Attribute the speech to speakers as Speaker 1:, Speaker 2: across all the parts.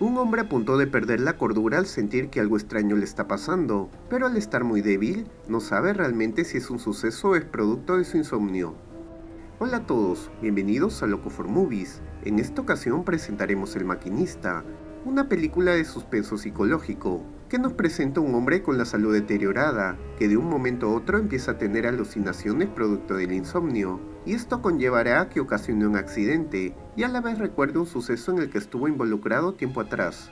Speaker 1: Un hombre a de perder la cordura al sentir que algo extraño le está pasando, pero al estar muy débil, no sabe realmente si es un suceso o es producto de su insomnio. Hola a todos, bienvenidos a Loco for Movies. En esta ocasión presentaremos El Maquinista, una película de suspenso psicológico, que nos presenta un hombre con la salud deteriorada, que de un momento a otro empieza a tener alucinaciones producto del insomnio, y esto conllevará a que ocasione un accidente, y a la vez recuerde un suceso en el que estuvo involucrado tiempo atrás.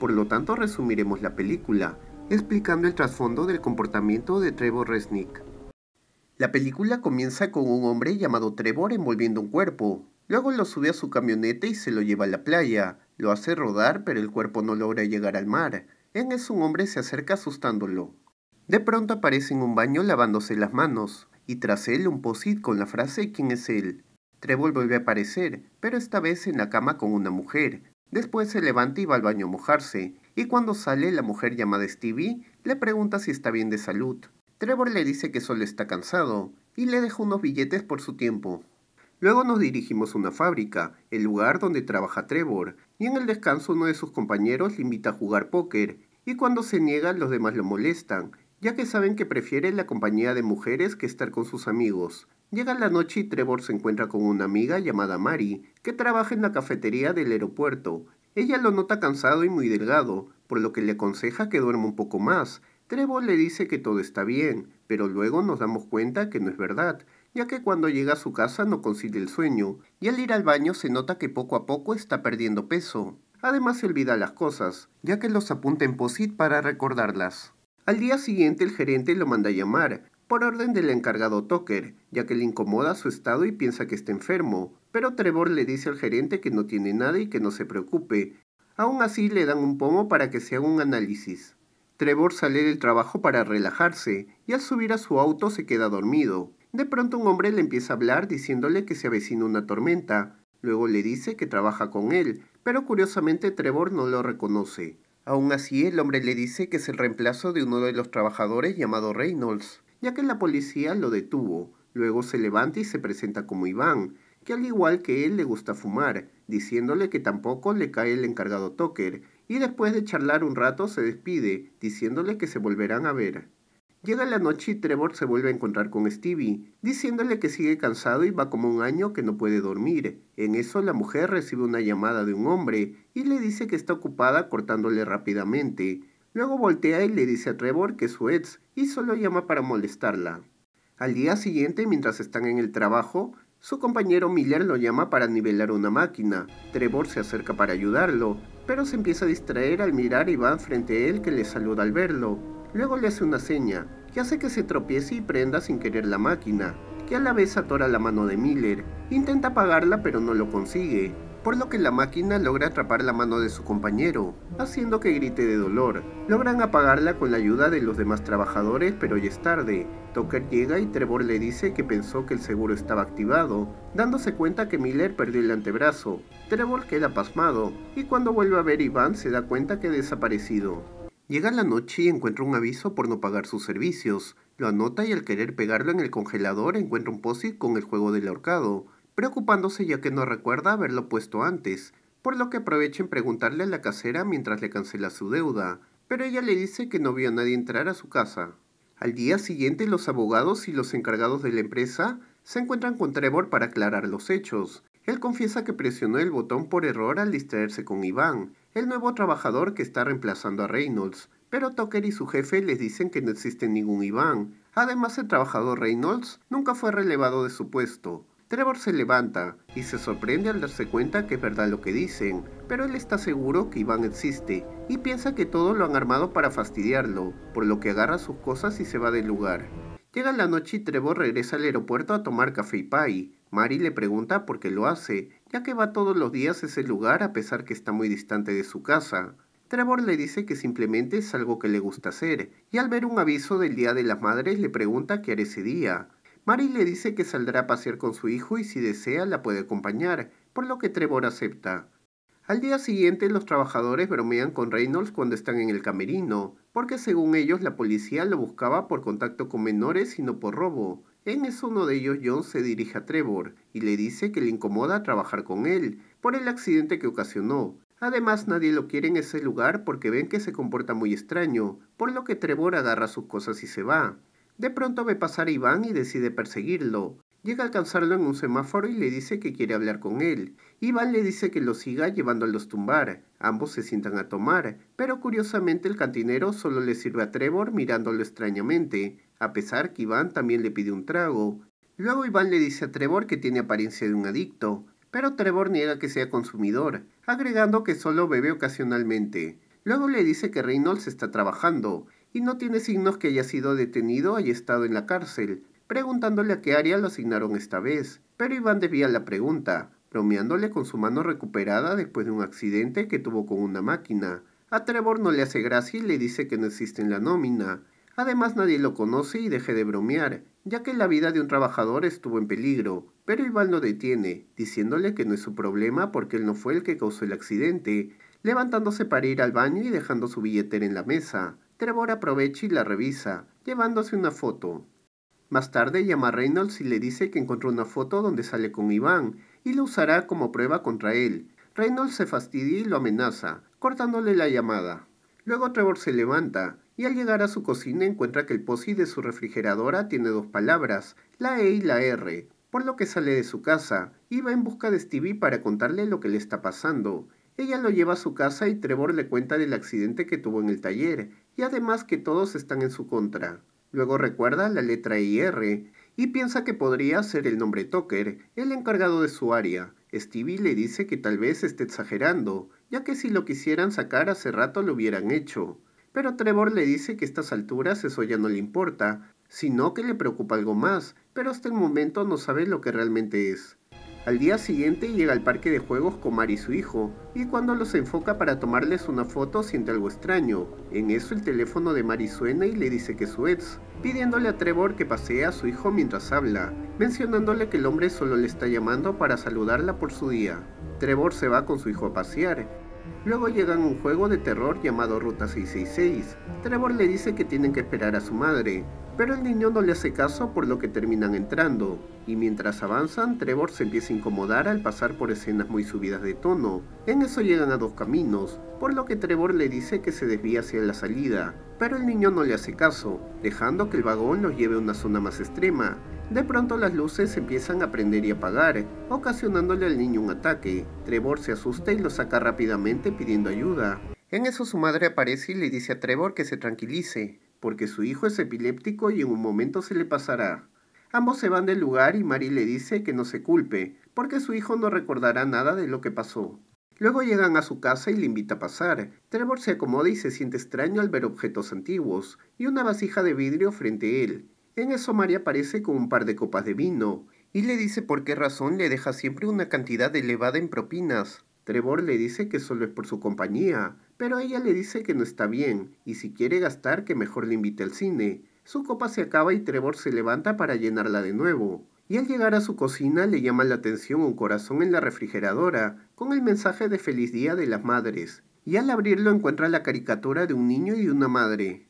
Speaker 1: Por lo tanto, resumiremos la película, explicando el trasfondo del comportamiento de Trevor Resnick. La película comienza con un hombre llamado Trevor envolviendo un cuerpo, luego lo sube a su camioneta y se lo lleva a la playa, lo hace rodar pero el cuerpo no logra llegar al mar, en eso un hombre se acerca asustándolo. De pronto aparece en un baño lavándose las manos, y tras él un posit con la frase ¿Quién es él? Trevor vuelve a aparecer, pero esta vez en la cama con una mujer. Después se levanta y va al baño a mojarse, y cuando sale la mujer llamada Stevie le pregunta si está bien de salud. Trevor le dice que solo está cansado, y le deja unos billetes por su tiempo. Luego nos dirigimos a una fábrica, el lugar donde trabaja Trevor, y en el descanso uno de sus compañeros le invita a jugar póker, y cuando se niega los demás lo molestan, ya que saben que prefiere la compañía de mujeres que estar con sus amigos. Llega la noche y Trevor se encuentra con una amiga llamada Mary, que trabaja en la cafetería del aeropuerto. Ella lo nota cansado y muy delgado, por lo que le aconseja que duerma un poco más. Trevor le dice que todo está bien, pero luego nos damos cuenta que no es verdad, ya que cuando llega a su casa no consigue el sueño, y al ir al baño se nota que poco a poco está perdiendo peso. Además se olvida las cosas, ya que los apunta en POSIT para recordarlas. Al día siguiente el gerente lo manda a llamar, por orden del encargado Tucker, ya que le incomoda su estado y piensa que está enfermo, pero Trevor le dice al gerente que no tiene nada y que no se preocupe. Aún así le dan un pomo para que se haga un análisis. Trevor sale del trabajo para relajarse y al subir a su auto se queda dormido. De pronto un hombre le empieza a hablar diciéndole que se avecina una tormenta. Luego le dice que trabaja con él pero curiosamente Trevor no lo reconoce. Aún así, el hombre le dice que es el reemplazo de uno de los trabajadores llamado Reynolds, ya que la policía lo detuvo. Luego se levanta y se presenta como Iván, que al igual que él le gusta fumar, diciéndole que tampoco le cae el encargado Tucker, y después de charlar un rato se despide, diciéndole que se volverán a ver. Llega la noche y Trevor se vuelve a encontrar con Stevie, diciéndole que sigue cansado y va como un año que no puede dormir. En eso la mujer recibe una llamada de un hombre y le dice que está ocupada cortándole rápidamente. Luego voltea y le dice a Trevor que es su ex y solo llama para molestarla. Al día siguiente, mientras están en el trabajo, su compañero Miller lo llama para nivelar una máquina. Trevor se acerca para ayudarlo, pero se empieza a distraer al mirar y va frente a él que le saluda al verlo. Luego le hace una seña, que hace que se tropiece y prenda sin querer la máquina, que a la vez atora la mano de Miller. Intenta apagarla pero no lo consigue, por lo que la máquina logra atrapar la mano de su compañero, haciendo que grite de dolor. Logran apagarla con la ayuda de los demás trabajadores, pero ya es tarde. Tucker llega y Trevor le dice que pensó que el seguro estaba activado, dándose cuenta que Miller perdió el antebrazo. Trevor queda pasmado, y cuando vuelve a ver a Iván se da cuenta que ha desaparecido. Llega la noche y encuentra un aviso por no pagar sus servicios. Lo anota y al querer pegarlo en el congelador encuentra un post con el juego del ahorcado, preocupándose ya que no recuerda haberlo puesto antes, por lo que aprovecha en preguntarle a la casera mientras le cancela su deuda, pero ella le dice que no vio a nadie entrar a su casa. Al día siguiente los abogados y los encargados de la empresa se encuentran con Trevor para aclarar los hechos, él confiesa que presionó el botón por error al distraerse con Iván, el nuevo trabajador que está reemplazando a Reynolds, pero Tucker y su jefe les dicen que no existe ningún Iván. Además, el trabajador Reynolds nunca fue relevado de su puesto. Trevor se levanta y se sorprende al darse cuenta que es verdad lo que dicen, pero él está seguro que Iván existe y piensa que todos lo han armado para fastidiarlo, por lo que agarra sus cosas y se va del lugar. Llega la noche y Trevor regresa al aeropuerto a tomar café y pie. Mary le pregunta por qué lo hace, ya que va todos los días a ese lugar a pesar que está muy distante de su casa. Trevor le dice que simplemente es algo que le gusta hacer, y al ver un aviso del Día de las Madres le pregunta qué hará ese día. Mary le dice que saldrá a pasear con su hijo y si desea la puede acompañar, por lo que Trevor acepta. Al día siguiente los trabajadores bromean con Reynolds cuando están en el camerino, porque según ellos la policía lo buscaba por contacto con menores y no por robo. En eso uno de ellos, John se dirige a Trevor y le dice que le incomoda trabajar con él por el accidente que ocasionó. Además nadie lo quiere en ese lugar porque ven que se comporta muy extraño, por lo que Trevor agarra sus cosas y se va. De pronto ve pasar a Iván y decide perseguirlo. Llega a alcanzarlo en un semáforo y le dice que quiere hablar con él. Iván le dice que lo siga llevándolos a tumbar. Ambos se sientan a tomar, pero curiosamente el cantinero solo le sirve a Trevor mirándolo extrañamente a pesar que Iván también le pide un trago. Luego Iván le dice a Trevor que tiene apariencia de un adicto, pero Trevor niega que sea consumidor, agregando que solo bebe ocasionalmente. Luego le dice que Reynolds está trabajando y no tiene signos que haya sido detenido o haya estado en la cárcel, preguntándole a qué área lo asignaron esta vez. Pero Iván debía la pregunta, bromeándole con su mano recuperada después de un accidente que tuvo con una máquina. A Trevor no le hace gracia y le dice que no existe en la nómina. Además nadie lo conoce y deje de bromear, ya que la vida de un trabajador estuvo en peligro, pero Iván lo detiene, diciéndole que no es su problema porque él no fue el que causó el accidente, levantándose para ir al baño y dejando su billetera en la mesa. Trevor aprovecha y la revisa, llevándose una foto. Más tarde llama a Reynolds y le dice que encontró una foto donde sale con Iván y lo usará como prueba contra él. Reynolds se fastidia y lo amenaza, cortándole la llamada. Luego Trevor se levanta y al llegar a su cocina encuentra que el posi de su refrigeradora tiene dos palabras, la E y la R, por lo que sale de su casa y va en busca de Stevie para contarle lo que le está pasando. Ella lo lleva a su casa y Trevor le cuenta del accidente que tuvo en el taller y además que todos están en su contra. Luego recuerda la letra IR e y piensa que podría ser el nombre Tucker, el encargado de su área. Stevie le dice que tal vez esté exagerando, ya que si lo quisieran sacar hace rato lo hubieran hecho. Pero Trevor le dice que a estas alturas eso ya no le importa, sino que le preocupa algo más, pero hasta el momento no sabe lo que realmente es. Al día siguiente llega al parque de juegos con Mari y su hijo, y cuando los enfoca para tomarles una foto siente algo extraño. En eso el teléfono de Mari suena y le dice que es su ex, pidiéndole a Trevor que pasee a su hijo mientras habla, mencionándole que el hombre solo le está llamando para saludarla por su día. Trevor se va con su hijo a pasear. Luego llegan a un juego de terror llamado Ruta 666. Trevor le dice que tienen que esperar a su madre, pero el niño no le hace caso por lo que terminan entrando, y mientras avanzan Trevor se empieza a incomodar al pasar por escenas muy subidas de tono. En eso llegan a dos caminos, por lo que Trevor le dice que se desvíe hacia la salida, pero el niño no le hace caso, dejando que el vagón los lleve a una zona más extrema, de pronto las luces empiezan a prender y apagar, ocasionándole al niño un ataque. Trevor se asusta y lo saca rápidamente pidiendo ayuda. En eso su madre aparece y le dice a Trevor que se tranquilice, porque su hijo es epiléptico y en un momento se le pasará. Ambos se van del lugar y Mary le dice que no se culpe, porque su hijo no recordará nada de lo que pasó. Luego llegan a su casa y le invita a pasar. Trevor se acomoda y se siente extraño al ver objetos antiguos y una vasija de vidrio frente a él. En eso María aparece con un par de copas de vino y le dice por qué razón le deja siempre una cantidad elevada en propinas. Trevor le dice que solo es por su compañía, pero ella le dice que no está bien y si quiere gastar que mejor le invite al cine. Su copa se acaba y Trevor se levanta para llenarla de nuevo. Y al llegar a su cocina le llama la atención un corazón en la refrigeradora con el mensaje de feliz día de las madres. Y al abrirlo encuentra la caricatura de un niño y una madre.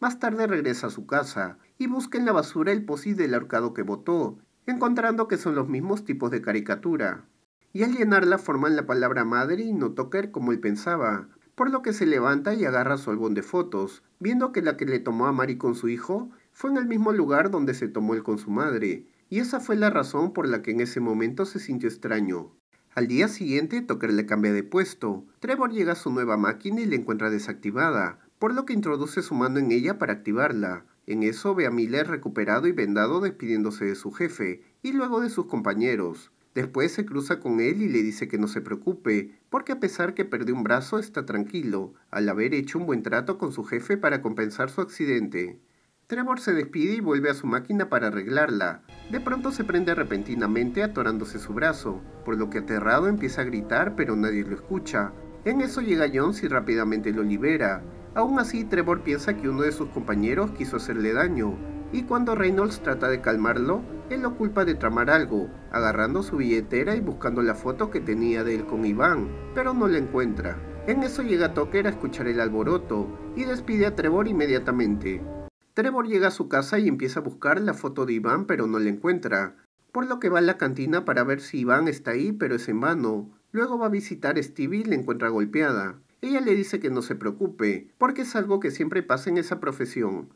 Speaker 1: Más tarde regresa a su casa y busca en la basura el posi del arcado que votó, encontrando que son los mismos tipos de caricatura. Y al llenarla forman la palabra madre y no Toker como él pensaba, por lo que se levanta y agarra su álbum de fotos, viendo que la que le tomó a Mari con su hijo fue en el mismo lugar donde se tomó él con su madre, y esa fue la razón por la que en ese momento se sintió extraño. Al día siguiente, Tucker le cambia de puesto. Trevor llega a su nueva máquina y la encuentra desactivada, por lo que introduce su mano en ella para activarla, en eso ve a Miller recuperado y vendado despidiéndose de su jefe y luego de sus compañeros. Después se cruza con él y le dice que no se preocupe, porque a pesar que perdió un brazo está tranquilo, al haber hecho un buen trato con su jefe para compensar su accidente. Trevor se despide y vuelve a su máquina para arreglarla. De pronto se prende repentinamente atorándose su brazo, por lo que aterrado empieza a gritar pero nadie lo escucha. En eso llega Jones y rápidamente lo libera, Aún así, Trevor piensa que uno de sus compañeros quiso hacerle daño, y cuando Reynolds trata de calmarlo, él lo culpa de tramar algo, agarrando su billetera y buscando la foto que tenía de él con Iván, pero no la encuentra. En eso llega Tucker a escuchar el alboroto y despide a Trevor inmediatamente. Trevor llega a su casa y empieza a buscar la foto de Iván pero no la encuentra, por lo que va a la cantina para ver si Iván está ahí pero es en vano. Luego va a visitar a Stevie y la encuentra golpeada. Ella le dice que no se preocupe, porque es algo que siempre pasa en esa profesión.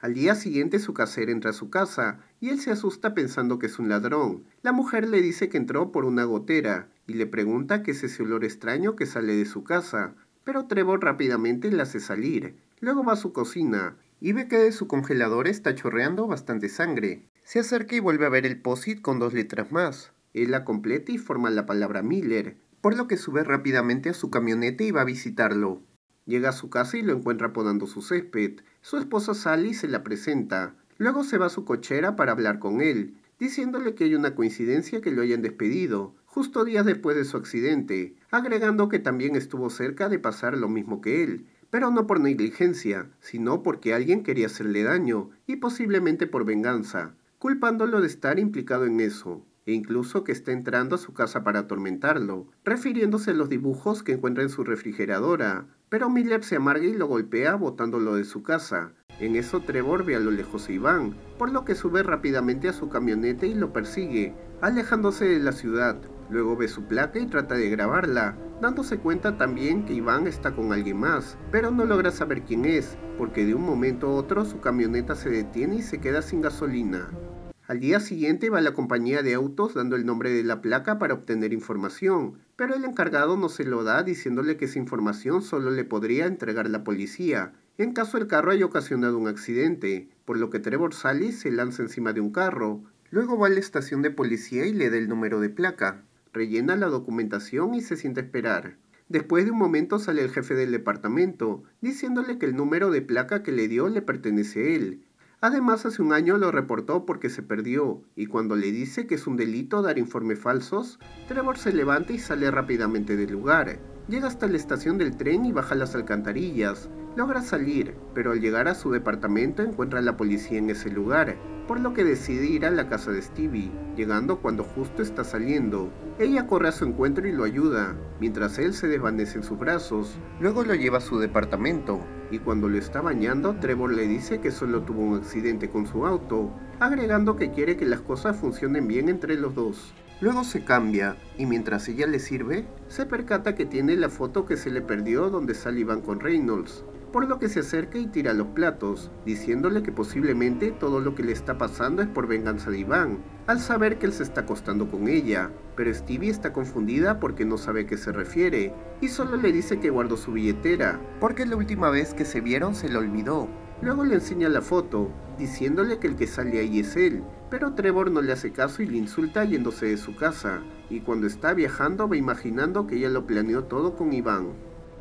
Speaker 1: Al día siguiente su caser entra a su casa y él se asusta pensando que es un ladrón. La mujer le dice que entró por una gotera y le pregunta qué es ese olor extraño que sale de su casa, pero Trevor rápidamente la hace salir. Luego va a su cocina y ve que de su congelador está chorreando bastante sangre. Se acerca y vuelve a ver el POSIT con dos letras más. Él la completa y forma la palabra Miller, por lo que sube rápidamente a su camioneta y va a visitarlo. Llega a su casa y lo encuentra podando su césped. Su esposa sale y se la presenta. Luego se va a su cochera para hablar con él, diciéndole que hay una coincidencia que lo hayan despedido, justo días después de su accidente, agregando que también estuvo cerca de pasar lo mismo que él, pero no por negligencia, sino porque alguien quería hacerle daño, y posiblemente por venganza, culpándolo de estar implicado en eso e incluso que está entrando a su casa para atormentarlo, refiriéndose a los dibujos que encuentra en su refrigeradora. Pero Miller se amarga y lo golpea botándolo de su casa. En eso Trevor ve a lo lejos a Iván, por lo que sube rápidamente a su camioneta y lo persigue, alejándose de la ciudad. Luego ve su placa y trata de grabarla, dándose cuenta también que Iván está con alguien más, pero no logra saber quién es, porque de un momento a otro su camioneta se detiene y se queda sin gasolina. Al día siguiente va a la compañía de autos dando el nombre de la placa para obtener información, pero el encargado no se lo da diciéndole que esa información solo le podría entregar la policía, en caso el carro haya ocasionado un accidente, por lo que Trevor Salis se lanza encima de un carro, luego va a la estación de policía y le da el número de placa, rellena la documentación y se sienta a esperar. Después de un momento sale el jefe del departamento, diciéndole que el número de placa que le dio le pertenece a él, Además, hace un año lo reportó porque se perdió, y cuando le dice que es un delito dar informes falsos, Trevor se levanta y sale rápidamente del lugar. Llega hasta la estación del tren y baja las alcantarillas. Logra salir, pero al llegar a su departamento encuentra a la policía en ese lugar, por lo que decide ir a la casa de Stevie, llegando cuando justo está saliendo. Ella corre a su encuentro y lo ayuda, mientras él se desvanece en sus brazos. Luego lo lleva a su departamento, y cuando lo está bañando, Trevor le dice que solo tuvo un accidente con su auto, agregando que quiere que las cosas funcionen bien entre los dos. Luego se cambia y mientras ella le sirve, se percata que tiene la foto que se le perdió donde sale Iván con Reynolds, por lo que se acerca y tira los platos, diciéndole que posiblemente todo lo que le está pasando es por venganza de Iván, al saber que él se está acostando con ella, pero Stevie está confundida porque no sabe a qué se refiere, y solo le dice que guardó su billetera, porque la última vez que se vieron se la olvidó. Luego le enseña la foto, diciéndole que el que sale ahí es él, pero Trevor no le hace caso y le insulta yéndose de su casa, y cuando está viajando va imaginando que ella lo planeó todo con Iván.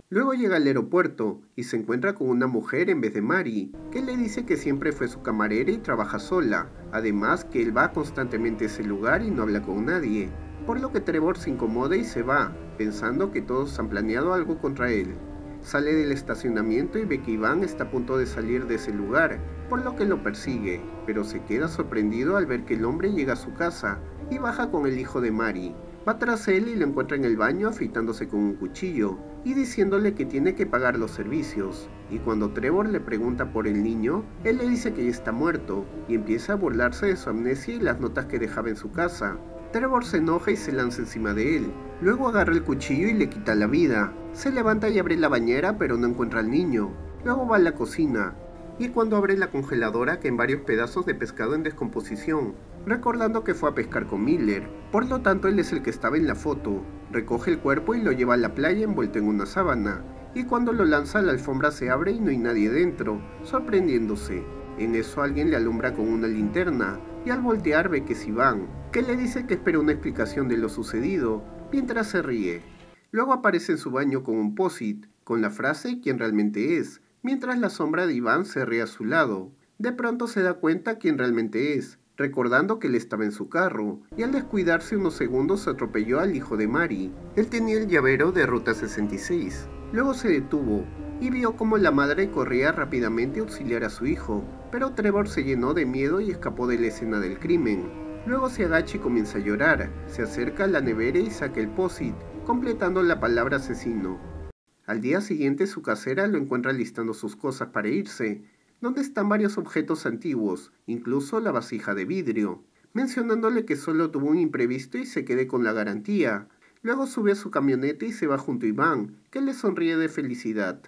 Speaker 1: Luego llega al aeropuerto y se encuentra con una mujer en vez de Mari, que le dice que siempre fue su camarera y trabaja sola, además que él va constantemente a ese lugar y no habla con nadie, por lo que Trevor se incomoda y se va, pensando que todos han planeado algo contra él. Sale del estacionamiento y ve que Iván está a punto de salir de ese lugar, por lo que lo persigue, pero se queda sorprendido al ver que el hombre llega a su casa y baja con el hijo de Mari. Va tras él y lo encuentra en el baño afeitándose con un cuchillo y diciéndole que tiene que pagar los servicios. Y cuando Trevor le pregunta por el niño, él le dice que ya está muerto y empieza a burlarse de su amnesia y las notas que dejaba en su casa. Trevor se enoja y se lanza encima de él. Luego agarra el cuchillo y le quita la vida. Se levanta y abre la bañera pero no encuentra al niño. Luego va a la cocina. Y cuando abre la congeladora caen varios pedazos de pescado en descomposición, recordando que fue a pescar con Miller. Por lo tanto él es el que estaba en la foto. Recoge el cuerpo y lo lleva a la playa envuelto en una sábana. Y cuando lo lanza la alfombra se abre y no hay nadie dentro, sorprendiéndose. En eso alguien le alumbra con una linterna, y al voltear ve que es Iván, que le dice que espera una explicación de lo sucedido, mientras se ríe. Luego aparece en su baño con un posit, con la frase quién realmente es, mientras la sombra de Iván se ríe a su lado. De pronto se da cuenta quién realmente es, recordando que él estaba en su carro, y al descuidarse unos segundos atropelló al hijo de Mari. Él tenía el llavero de Ruta 66, Luego se detuvo y vio cómo la madre corría rápidamente a auxiliar a su hijo, pero Trevor se llenó de miedo y escapó de la escena del crimen. Luego se agacha y comienza a llorar, se acerca a la nevera y saca el posit, completando la palabra asesino. Al día siguiente su casera lo encuentra listando sus cosas para irse, donde están varios objetos antiguos, incluso la vasija de vidrio, mencionándole que solo tuvo un imprevisto y se quede con la garantía, Luego sube a su camioneta y se va junto a Iván, que le sonríe de felicidad.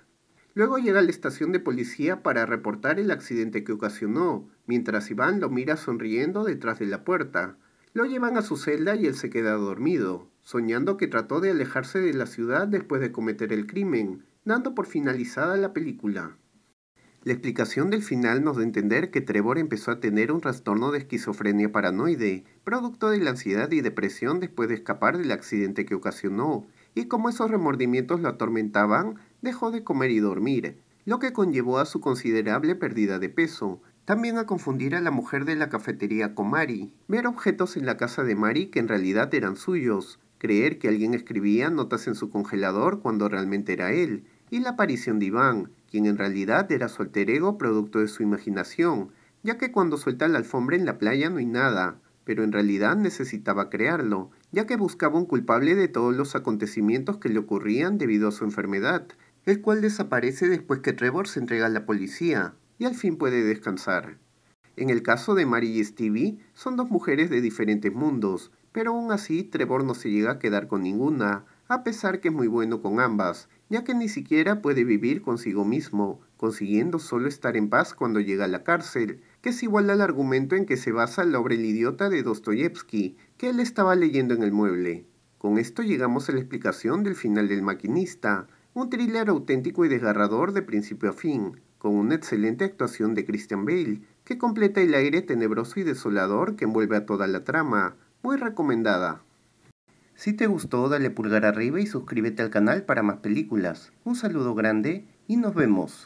Speaker 1: Luego llega a la estación de policía para reportar el accidente que ocasionó, mientras Iván lo mira sonriendo detrás de la puerta. Lo llevan a su celda y él se queda dormido, soñando que trató de alejarse de la ciudad después de cometer el crimen, dando por finalizada la película. La explicación del final nos da a entender que Trevor empezó a tener un trastorno de esquizofrenia paranoide, producto de la ansiedad y depresión después de escapar del accidente que ocasionó, y como esos remordimientos lo atormentaban, dejó de comer y dormir, lo que conllevó a su considerable pérdida de peso, también a confundir a la mujer de la cafetería con Mari, ver objetos en la casa de Mari que en realidad eran suyos, creer que alguien escribía notas en su congelador cuando realmente era él, y la aparición de Iván, quien en realidad era su alter ego producto de su imaginación, ya que cuando suelta la alfombra en la playa no hay nada, pero en realidad necesitaba crearlo, ya que buscaba un culpable de todos los acontecimientos que le ocurrían debido a su enfermedad, el cual desaparece después que Trevor se entrega a la policía, y al fin puede descansar. En el caso de Mary y Stevie, son dos mujeres de diferentes mundos, pero aún así Trevor no se llega a quedar con ninguna, a pesar que es muy bueno con ambas, ya que ni siquiera puede vivir consigo mismo, consiguiendo solo estar en paz cuando llega a la cárcel, que es igual al argumento en que se basa la obra El idiota de Dostoyevsky, que él estaba leyendo en el mueble. Con esto llegamos a la explicación del final del maquinista, un thriller auténtico y desgarrador de principio a fin, con una excelente actuación de Christian Bale, que completa el aire tenebroso y desolador que envuelve a toda la trama. Muy recomendada. Si te gustó, dale pulgar arriba y suscríbete al canal para más películas. Un saludo grande y nos vemos.